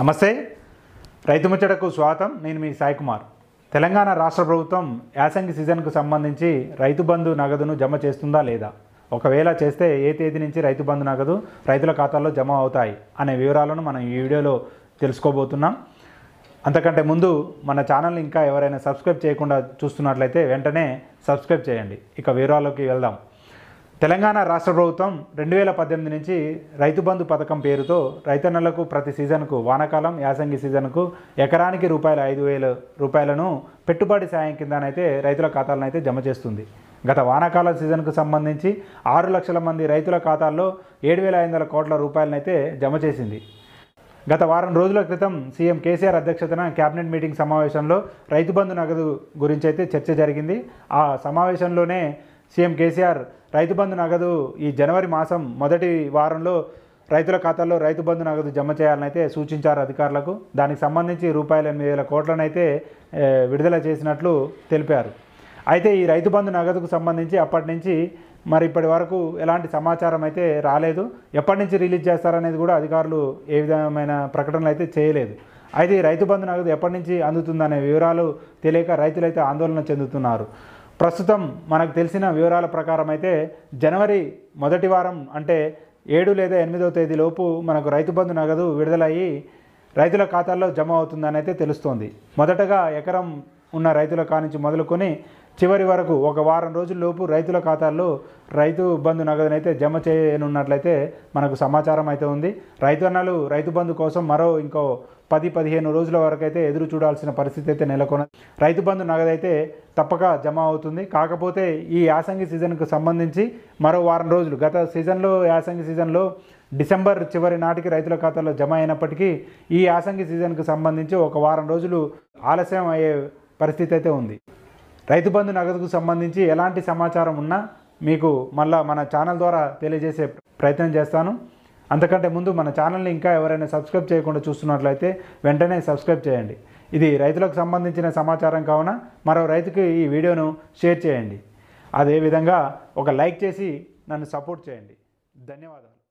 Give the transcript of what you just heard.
నమస్తే రైతు ముచ్చటకు స్వాగతం నేను మీ సాయి కుమార్ తెలంగాణ రాష్ట్ర ప్రభుత్వం యాసంగి సీజన్కు సంబంధించి రైతు బంధు నగదును జమ చేస్తుందా లేదా ఒకవేళ చేస్తే ఏ తేదీ నుంచి రైతు బంధు నగదు రైతుల ఖాతాల్లో జమ అవుతాయి అనే వివరాలను మనం ఈ వీడియోలో తెలుసుకోబోతున్నాం అంతకంటే ముందు మన ఛానల్ ఇంకా ఎవరైనా సబ్స్క్రైబ్ చేయకుండా చూస్తున్నట్లయితే వెంటనే సబ్స్క్రైబ్ చేయండి ఇక వివరాల్లోకి వెళ్దాం తెలంగాణ రాష్ట్ర ప్రభుత్వం రెండు వేల పద్దెనిమిది నుంచి రైతు బంధు పథకం పేరుతో రైతన్నలకు ప్రతి సీజన్కు వానాకాలం యాసంగి సీజన్కు ఎకరానికి రూపాయలు ఐదు వేల రూపాయలను పెట్టుబడి సాయం కిందనైతే రైతుల ఖాతాలనైతే జమ చేస్తుంది గత వానాకాల సీజన్కు సంబంధించి ఆరు లక్షల మంది రైతుల ఖాతాల్లో ఏడు వేల ఐదు వందల కోట్ల రూపాయలనైతే జమ చేసింది గత వారం రోజుల క్రితం సీఎం కేసీఆర్ అధ్యక్షతన క్యాబినెట్ మీటింగ్ సమావేశంలో రైతు బంధు నగదు గురించి అయితే చర్చ జరిగింది ఆ సమావేశంలోనే సీఎం కేసీఆర్ రైతు బంధు నగదు ఈ జనవరి మాసం మొదటి వారంలో రైతుల ఖాతాల్లో రైతు బంధు నగదు జమ చేయాలని అయితే సూచించారు అధికారులకు దానికి సంబంధించి రూపాయలు ఎనిమిది వేల కోట్లనైతే విడుదల చేసినట్లు తెలిపారు అయితే ఈ రైతు బంధు నగదుకు సంబంధించి అప్పటి నుంచి మరి ఇప్పటి వరకు ఎలాంటి సమాచారం అయితే రాలేదు ఎప్పటి నుంచి రిలీజ్ చేస్తారనేది కూడా అధికారులు ఏ విధమైన ప్రకటనలు అయితే చేయలేదు అయితే ఈ రైతు బంధు నగదు ఎప్పటి నుంచి అందుతుందనే వివరాలు తెలియక రైతులైతే ఆందోళన చెందుతున్నారు ప్రస్తుతం మనకు తెలిసిన వివరాల ప్రకారం అయితే జనవరి మొదటి వారం అంటే ఏడు లేదా ఎనిమిదవ తేదీలోపు మనకు రైతు బంధు నగదు విడుదలయ్యి రైతుల ఖాతాల్లో జమ అవుతుందని అయితే తెలుస్తోంది మొదటగా ఎకరం ఉన్న రైతుల కానించి మొదలుకొని చివరి వరకు ఒక వారం రోజుల్లోపు రైతుల ఖాతాల్లో రైతు బంధు నగదునైతే జమ చేయనున్నట్లయితే మనకు సమాచారం అయితే ఉంది రైతు అన్నలు రైతు బంధు కోసం మరో ఇంకో పది పదిహేను రోజుల వరకు అయితే ఎదురు చూడాల్సిన పరిస్థితి అయితే నెలకొన రైతు బంధు నగదైతే తప్పక జమ అవుతుంది కాకపోతే ఈ యాసంగి సీజన్కు సంబంధించి మరో వారం రోజులు గత సీజన్లో యాసంగి సీజన్లో డిసెంబర్ చివరి నాటికి రైతుల ఖాతాలో జమ అయినప్పటికీ ఈ యాసంగి సీజన్కు సంబంధించి ఒక వారం రోజులు ఆలస్యం అయ్యే పరిస్థితి అయితే ఉంది రైతు బంధు నగదుకు సంబంధించి ఎలాంటి సమాచారం ఉన్నా మీకు మళ్ళా మన ఛానల్ ద్వారా తెలియజేసే ప్రయత్నం చేస్తాను అంతకంటే ముందు మన ఛానల్ని ఇంకా ఎవరైనా సబ్స్క్రైబ్ చేయకుండా చూస్తున్నట్లయితే వెంటనే సబ్స్క్రైబ్ చేయండి ఇది రైతులకు సంబంధించిన సమాచారం కావున మరో రైతుకి ఈ వీడియోను షేర్ చేయండి అదేవిధంగా ఒక లైక్ చేసి నన్ను సపోర్ట్ చేయండి ధన్యవాదాలు